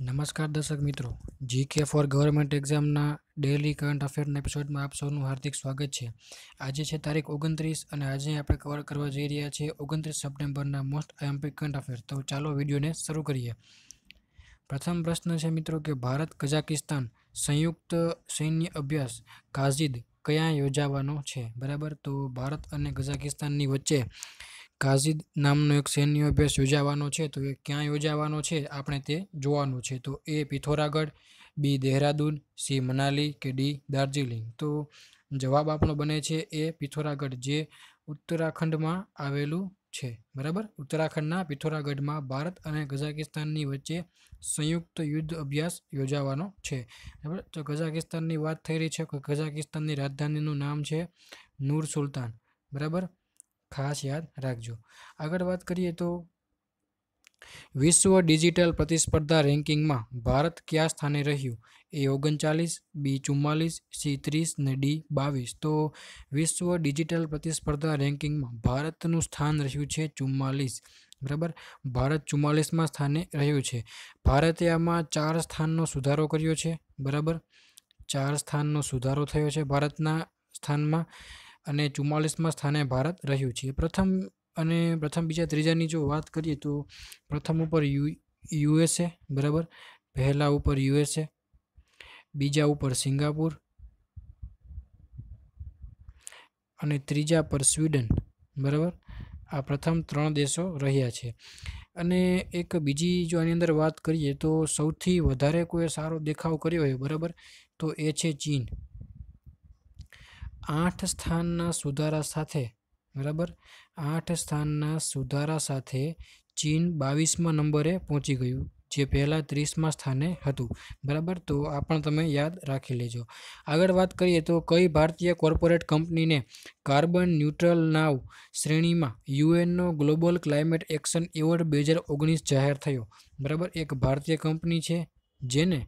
નમસ્કાર દર્શક મિત્રો જીકે ફોર ગવર્મેન્ટ એક્ઝામના ડેલી કરંટ અફેરના એપિસોડમાં આપ સૌનું હાર્દિક સ્વાગત છે આજે છે તારીખ ઓગણત્રીસ અને આજે આપણે કવર કરવા જઈ રહ્યા છીએ ઓગણત્રીસ સપ્ટેમ્બરના મોસ્ટ આઈએમપી કરંટ અફેર તો ચાલો વિડીયોને શરૂ કરીએ પ્રથમ પ્રશ્ન છે મિત્રો કે ભારત કઝાકિસ્તાન સંયુક્ત સૈન્ય અભ્યાસ કાઝિદ કયાં યોજાવાનો છે બરાબર તો ભારત અને કઝાકિસ્તાનની વચ્ચે કાઝિદ નામનો એક સૈન્ય અભ્યાસ યોજાવાનો છે તો એ ક્યાં યોજાવાનો છે આપણે તે જોવાનું છે તો A Pithoragarh B Dehradun C Manali કે ડી દાર્જિલિંગ તો જવાબ આપણો બને છે એ પિથોરાગઢ જે ઉત્તરાખંડમાં આવેલું છે બરાબર ઉત્તરાખંડના પિથોરાગઢમાં ભારત અને કઝાકિસ્તાનની વચ્ચે સંયુક્ત યુદ્ધ અભ્યાસ યોજાવાનો છે બરાબર તો કઝાકિસ્તાનની વાત થઈ રહી છે કે કઝાકિસ્તાનની રાજધાનીનું નામ છે નૂર સુલતાન બરાબર ખાસ યાદ રાખજો આગળ વાત કરીએ તો વિશ્વ ડિજિટલ પ્રતિસ્પર્ધા રેન્કિંગમાં ભારત કયા સ્થાને રહ્યું એ ઓગણચાલીસ બી ચુમ્માલીસ સી ત્રીસ ને ડી બાવીસ તો વિશ્વ ડિજિટલ પ્રતિસ્પર્ધા રેન્કિંગમાં ભારતનું સ્થાન રહ્યું છે ચુમ્માલીસ બરાબર ભારત ચુમ્માલીસમાં સ્થાને રહ્યું છે ભારતે આમાં ચાર સ્થાનનો સુધારો કર્યો છે બરાબર ચાર સ્થાનનો સુધારો થયો છે ભારતના સ્થાનમાં અને ચુમ્માલીસમાં સ્થાને ભારત રહ્યું છે પ્રથમ અને પ્રથમ બીજા ત્રીજાની જો વાત કરીએ તો પ્રથમ ઉપર યુ યુએસએ બરાબર પહેલા ઉપર યુએસએ બીજા ઉપર સિંગાપુર અને ત્રીજા પર સ્વીડન બરાબર આ પ્રથમ ત્રણ દેશો રહ્યા છે અને એક બીજી જો આની અંદર વાત કરીએ તો સૌથી વધારે કોઈ સારો દેખાવ કર્યો હોય બરાબર તો એ છે ચીન આઠ સ્થાનના સુધારા સાથે બરાબર આઠ સ્થાનના સુધારા સાથે ચીન બાવીસમાં નંબરે પહોંચી ગયું જે પહેલાં ત્રીસમાં સ્થાને હતું બરાબર તો આ પણ તમે યાદ રાખી લેજો આગળ વાત કરીએ તો કઈ ભારતીય કોર્પોરેટ કંપનીને કાર્બન ન્યુટ્રલ નાવ શ્રેણીમાં યુએનનો ગ્લોબલ ક્લાઇમેટ એક્શન એવોર્ડ બે હજાર ઓગણીસ જાહેર થયો બરાબર એક ભારતીય કંપની છે જેને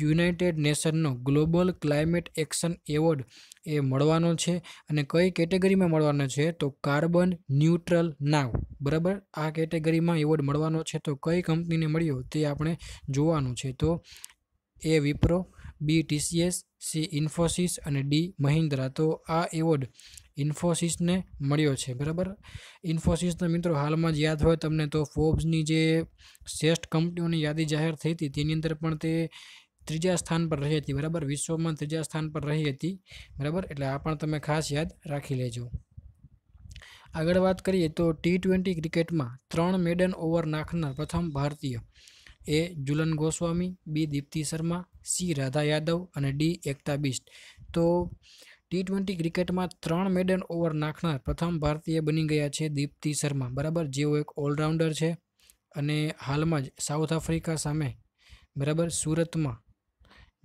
યુનાઇટેડ નેશનનો ગ્લોબલ ક્લાઇમેટ એક્શન એવોર્ડ એ મળવાનો છે અને કઈ કેટેગરીમાં મળવાનો છે તો કાર્બન ન્યુટ્રલ નાવ બરાબર આ કેટેગરીમાં એવોર્ડ મળવાનો છે તો કઈ કંપનીને મળ્યો તે આપણે જોવાનું છે તો A Wipro B TCS C Infosys અને ડી મહિન્દ્રા તો આ એવોર્ડ ઇન્ફોસિસને મળ્યો છે બરાબર ઇન્ફોસિસના મિત્રો હાલમાં જ યાદ હોય તમને તો ફોર્બ્સની જે શ્રેષ્ઠ કંપનીઓની યાદી જાહેર થઈ હતી તેની અંદર પણ તે ત્રીજા સ્થાન પર રહી હતી બરાબર વિશ્વમાં ત્રીજા સ્થાન પર રહી હતી બરાબર એટલે આ પણ તમે ખાસ યાદ રાખી લેજો આગળ વાત કરીએ તો ટી ટ્વેન્ટી ક્રિકેટમાં ત્રણ મેડન ઓવર નાખનાર પ્રથમ ભારતીય A Jhulan Goswami B Deepti Sharma C Radha Yadav અને ડી એકતા બિસ્ટ તો ટી ટ્વેન્ટી ક્રિકેટમાં ત્રણ મેડન ઓવર નાખનાર પ્રથમ ભારતીય બની ગયા છે દીપ્તિ શર્મા બરાબર જેઓ એક ઓલરાઉન્ડર છે અને હાલમાં જ સાઉથ આફ્રિકા સામે બરાબર સુરતમાં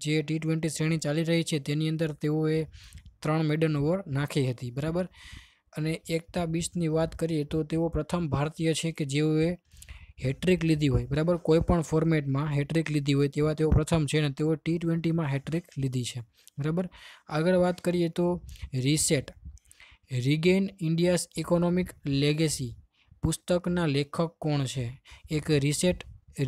જે ટી ટ્વેન્ટી શ્રેણી ચાલી રહી છે તેની અંદર તેઓએ ત્રણ મેડન ઓવર નાખી હતી બરાબર અને એકતા બીસની વાત કરીએ તો તેઓ પ્રથમ ભારતીય છે કે જેઓએ હેટ્રિક લીધી હોય બરાબર કોઈ પણ ફોર્મેટમાં હેટ્રિક લીધી હોય તેવા તેઓ પ્રથમ છે અને તેઓ ટી ટ્વેન્ટીમાં હેટ્રિક લીધી છે બરાબર આગળ વાત કરીએ તો reset regain India's economic legacy પુસ્તકના લેખક કોણ છે એક reset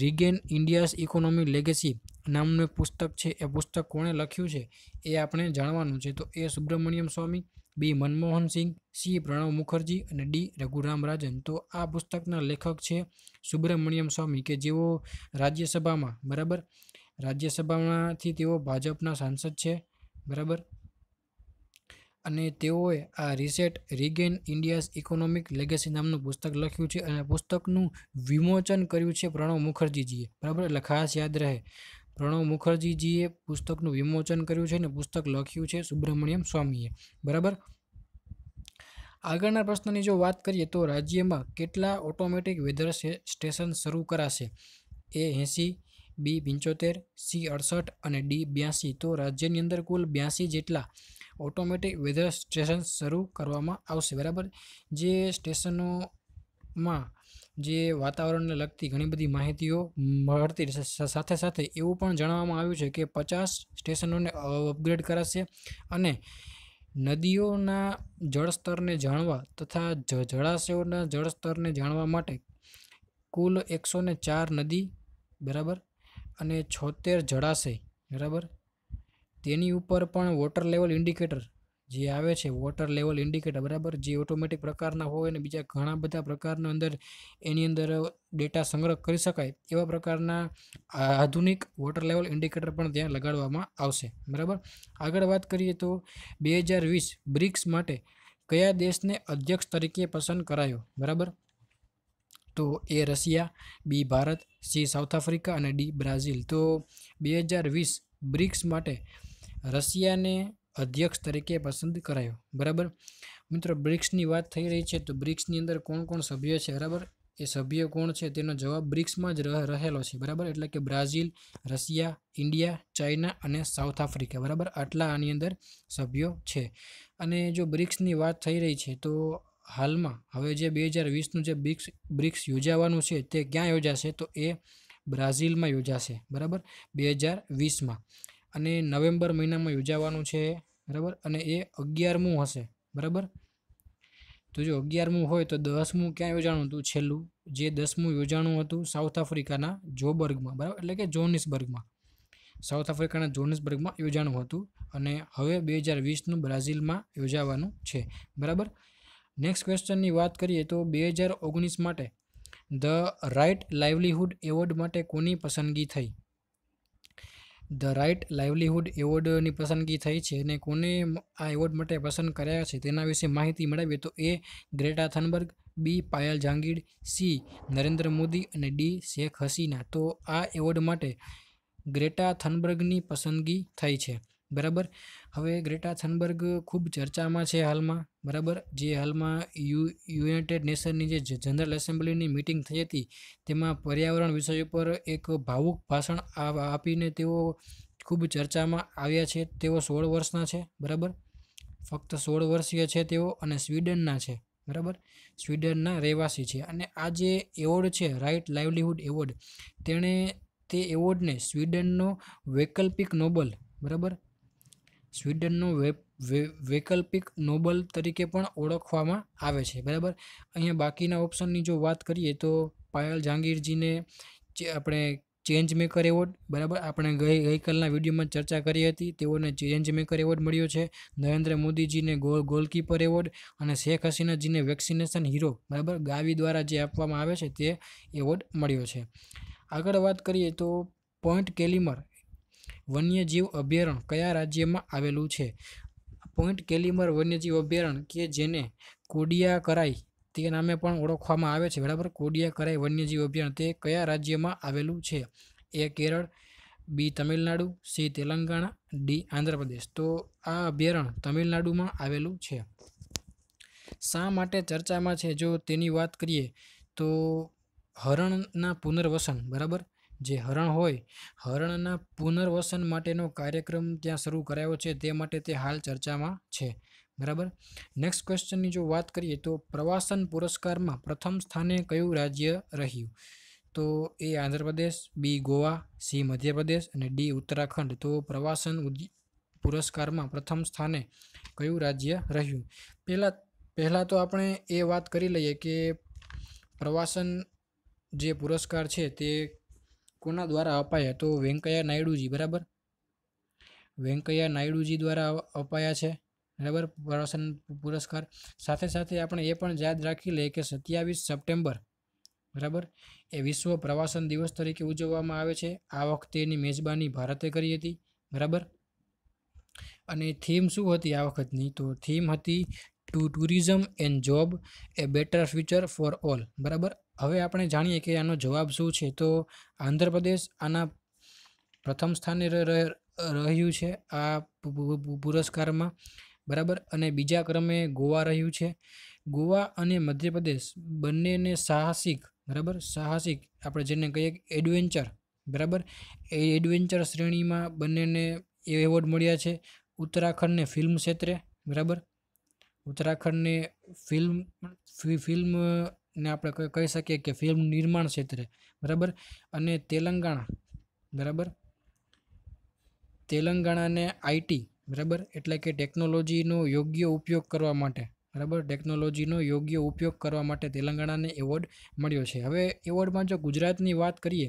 regain India's economic legacy નામનું પુસ્તક છે એ પુસ્તક કોણે લખ્યું છે એ આપણે જાણવાનું છે તો A Subramanian Swamy B Manmohan Singh C Pranab Mukherjee અને ડી રઘુરામ રાજન તો આ પુસ્તકના લેખક છે સુબ્રમણ્યમ સ્વામી કે જેઓ રાજ્યસભામાં બરાબર રાજ્યસભામાંથી તેઓ ભાજપના સાંસદ છે બરાબર અને તેઓએ આ reset regain India's economic legacy નામનું પુસ્તક લખ્યું છે અને પુસ્તકનું વિમોચન કર્યું છે પ્રણવ મુખર્જીજીએ બરાબર એટલે ખાસ યાદ રહે પ્રણવ મુખર્જીજીએ પુસ્તકનું વિમોચન કર્યું છે અને પુસ્તક લખ્યું છે સુબ્રમણ્યમ સ્વામીએ બરાબર આગળના પ્રશ્નની જો વાત કરીએ તો રાજ્યમાં કેટલા ઓટોમેટિક વેધર સ્ટેશન શરૂ કરાશે એ એંસી બી પંચોતેર સી અડસઠ અને ડી બ્યાસી તો રાજ્યની અંદર કુલ બ્યાસી જેટલા ઓટોમેટિક વેધર સ્ટેશન શરૂ કરવામાં આવશે બરાબર જે સ્ટેશનોમાં જે વાતાવરણને લગતી ઘણી બધી માહિતીઓ મળતી સાથે સાથે એવું પણ જણાવવામાં આવ્યું છે કે પચાસ સ્ટેશનોને અપગ્રેડ કરાશે અને નદીઓના જળસ્તરને જાણવા તથા જળાશયોના જળસ્તરને જાણવા માટે કુલ એકસો ને ચાર નદી બરાબર અને છોતેર જળાશય બરાબર તેની ઉપર પણ વોટર લેવલ ઇન્ડિકેટર જે આવે છે વોટર લેવલ ઇન્ડિકેટર બરાબર જે ઓટોમેટિક પ્રકારના હોય અને બીજા ઘણા બધા પ્રકારના અંદર એની અંદર ડેટા સંગ્રહ કરી શકાય એવા પ્રકારના આધુનિક વોટર લેવલ ઇન્ડિકેટર પણ ત્યાં લગાડવામાં આવશે બરાબર આગળ વાત કરીએ તો બે હજાર વીસ બ્રિક્સ માટે કયા દેશને અધ્યક્ષ તરીકે પસંદ કરાયો બરાબર તો A Russia B Bharat C South Africa અને ડી બ્રાઝિલ તો બે હજાર વીસ બ્રિક્સ માટે રશિયાને અધ્યક્ષ તરીકે પસંદ કરાયો બરાબર મિત્રો બ્રિક્સની વાત થઈ રહી છે તો બ્રિક્સની અંદર કોણ કોણ સભ્ય છે બરાબર એ સભ્ય કોણ છે તેનો જવાબ બ્રિક્સમાં જ રહેલો છે બરાબર એટલે કે બ્રાઝિલ રશિયા ઇન્ડિયા ચાઇના અને સાઉથ આફ્રિકા બરાબર આટલા આની અંદર સભ્યો છે અને જો બ્રિક્સની વાત થઈ રહી છે તો હાલમાં હવે જે બે હજાર વીસનું જે બ્રિક્સ બ્રિક્સ યોજાવાનું છે તે ક્યાં યોજાશે તો એ બ્રાઝિલમાં યોજાશે બરાબર બે હજાર વીસમાં અને નવેમ્બર મહિનામાં યોજાવાનું છે બરાબર અને એ અગિયારમું હશે બરાબર તો જો અગિયારમું હોય તો દસમું ક્યાં યોજાણું હતું છેલ્લું જે દસમું યોજાણું હતું સાઉથ આફ્રિકાના જોબર્ગમાં બરાબર એટલે કે જોનિસબર્ગમાં સાઉથ આફ્રિકાના જોનિસબર્ગમાં યોજાણું હતું અને હવે બે હજાર વીસનું બ્રાઝિલમાં યોજાવાનું છે બરાબર નેક્સ્ટ ક્વેશ્ચનની વાત કરીએ તો બે હજાર ઓગણીસ માટે ધ રાઇટ લાઇવલીહુડ એવોર્ડ માટે કોની પસંદગી થઈ ધ રાઇટ લાઇવલીહુડ એવોર્ડની પસંદગી થઈ છે અને કોને આ એવોર્ડ માટે પસંદ કર્યા છે તેના વિશે માહિતી મેળવીએ તો A Greta Thunberg B Payal Jangid C Narendra Modi અને ડી શેખ હસીના તો આ એવોર્ડ માટે ગ્રેટા થનબર્ગની પસંદગી થઈ છે બરાબર હવે ગ્રેટા થનબર્ગ ખૂબ ચર્ચામાં છે હાલમાં બરાબર જે હાલમાં યુ યુનાઇટેડ નેશનની જે જનરલ એસેમ્બલીની મિટિંગ થઈ હતી તેમાં પર્યાવરણ વિષય ઉપર એક ભાવુક ભાષણ આપીને તેઓ ખૂબ ચર્ચામાં આવ્યા છે તેઓ સોળ વર્ષના છે બરાબર ફક્ત સોળ વર્ષીય છે તેઓ અને સ્વીડનના છે બરાબર સ્વીડનના રહેવાસી છે અને આ જે એવોર્ડ છે રાઇટ લાઇવલીહુડ એવોર્ડ તેણે તે એવોર્ડને સ્વીડનનો વૈકલ્પિક નોબલ બરાબર સ્વીડનનું વૈકલ્પિક નોબલ તરીકે પણ ઓળખવામાં આવે છે બરાબર અહીંયા બાકીના ઓપ્શનની જો વાત કરીએ તો પાયલ જહાંગીરજીને આપણે ચેન્જ મેકર એવોર્ડ બરાબર આપણે ગઈ ગઈકાલના વિડીયોમાં ચર્ચા કરી હતી તેઓને ચેન્જ મેકર એવોર્ડ મળ્યો છે નરેન્દ્ર મોદીજીને ગોલ ગોલકીપર એવોર્ડ અને શેખ હસીનાજીને વેક્સિનેશન હીરો બરાબર ગાવી દ્વારા જે આપવામાં આવે છે તે એવોર્ડ મળ્યો છે આગળ વાત કરીએ તો પોઈન્ટ કેલિમર વન્યજીવ અભયારણ્ય કયા રાજ્યમાં આવેલું છે પોઈન્ટ કેલિમર વન્યજીવ અભયારણ્ય કે જેને કોડિયા કરાઈ તે નામે પણ ઓળખવામાં આવે છે બરાબર કોડિયા કરાઈ વન્યજીવ અભયારણ્ય તે કયા રાજ્યમાં આવેલું છે A Kerala B Tamil Nadu C Telangana D Andhra Pradesh તો આ અભયારણ્ય તમિલનાડુમાં આવેલું છે શા માટે ચર્ચામાં છે જો તેની વાત કરીએ તો હરણના પુનર્વસન બરાબર જે હરણ હોય હરણના પુનર્વસન માટેનો કાર્યક્રમ ત્યાં શરૂ કરાયો છે તે માટે તે હાલ ચર્ચામાં છે બરાબર નેક્સ્ટ ક્વેશ્ચનની જો વાત કરીએ તો પ્રવાસન પુરસ્કારમાં પ્રથમ સ્થાને કયું રાજ્ય રહ્યું તો A Andhra Pradesh B Goa C Madhya Pradesh અને ડી ઉત્તરાખંડ તો પ્રવાસન પુરસ્કારમાં પ્રથમ સ્થાને કયું રાજ્ય રહ્યું પહેલાં પહેલાં તો આપણે એ વાત કરી લઈએ કે પ્રવાસન જે પુરસ્કાર છે તે કોના દ્વારા અપાયા તો વેંકૈયા નાયડુજી બરાબર વેંકૈયા નાયડુજી દ્વારા અપાયા છે બરાબર પ્રવાસન પુરસ્કાર સાથે સાથે આપણે એ પણ યાદ રાખી લઈએ કે સત્યાવીસ સપ્ટેમ્બર બરાબર એ વિશ્વ પ્રવાસન દિવસ તરીકે ઉજવવામાં આવે છે આ વખતે એની મેજબાની ભારતે કરી હતી બરાબર અને થીમ શું હતી આ વખતની તો થીમ હતી to tourism and job a better future for all બરાબર હવે આપણે જાણીએ કે આનો જવાબ શું છે તો આંધ્રપ્રદેશ આના પ્રથમ સ્થાને રહ્યું છે આ પુરસ્કારમાં બરાબર અને બીજા ક્રમે ગોવા રહ્યું છે ગોવા અને મધ્યપ્રદેશ બંનેને સાહસિક બરાબર સાહસિક આપણે જેને કહીએ એડવેન્ચર બરાબર એ એડવેન્ચર શ્રેણીમાં બંનેને એવોર્ડ મળ્યા છે ઉત્તરાખંડને ફિલ્મ ક્ષેત્રે બરાબર ઉત્તરાખંડની ફિલ્મ ફિલ્મ ને આપણે કહી શકીએ કે ફિલ્મ નિર્માણ ક્ષેત્રે બરાબર અને તેલંગાણા બરાબર તેલંગાણાને આઈટી બરાબર એટલે કે ટેકનોલોજીનો યોગ્ય ઉપયોગ કરવા માટે બરાબર ટેકનોલોજીનો યોગ્ય ઉપયોગ કરવા માટે તેલંગાણાને એવોર્ડ મળ્યો છે હવે એવોર્ડમાં જો ગુજરાતની વાત કરીએ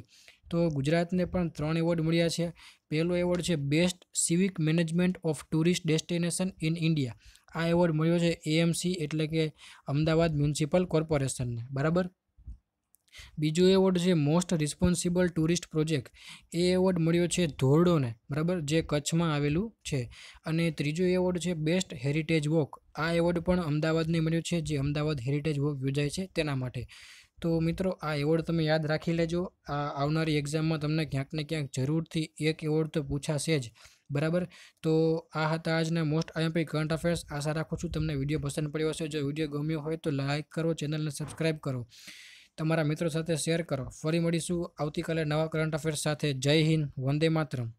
તો ગુજરાતને પણ ત્રણ એવોર્ડ મળ્યા છે પહેલો એવોર્ડ છે best civic management of tourist destination in India આ એવોર્ડ મળ્યો છે એએમસી એટલે કે અમદાવાદ મ્યુનિસિપલ કોર્પોરેશનને બરાબર બીજો એવોર્ડ છે મોસ્ટ રિસ્પોન્સિબલ ટુરિસ્ટ પ્રોજેક્ટ એ એવોર્ડ મળ્યો છે ધોરડોને બરાબર જે કચ્છમાં આવેલું છે અને ત્રીજો એવોર્ડ છે બેસ્ટ હેરિટેજ વોક આ એવોર્ડ પણ અમદાવાદને મળ્યો છે જે અમદાવાદ હેરિટેજ વોક યોજાય છે તેના માટે તો મિત્રો આ એવોર્ડ તમે યાદ રાખી લેજો આ આવનારી એક્ઝામમાં તમને ક્યાંક ને ક્યાંક જરૂરથી એક એવોર્ડ તો પૂછાશે જ બરાબર તો આ હતા આજના મોસ્ટ આઈએમપી કરંટ અફેર્સ આશા રાખું છું તમને વિડીયો પસંદ પડ્યો હશે જો વિડીયો ગમ્યો હોય તો લાઇક કરો ચેનલને સબસ્ક્રાઈબ કરો તમારા મિત્રો સાથે શેર કરો ફરી મળીશું આવતીકાલે નવા કરંટ અફેર્સ સાથે જય હિન્દ વંદે માત્રમ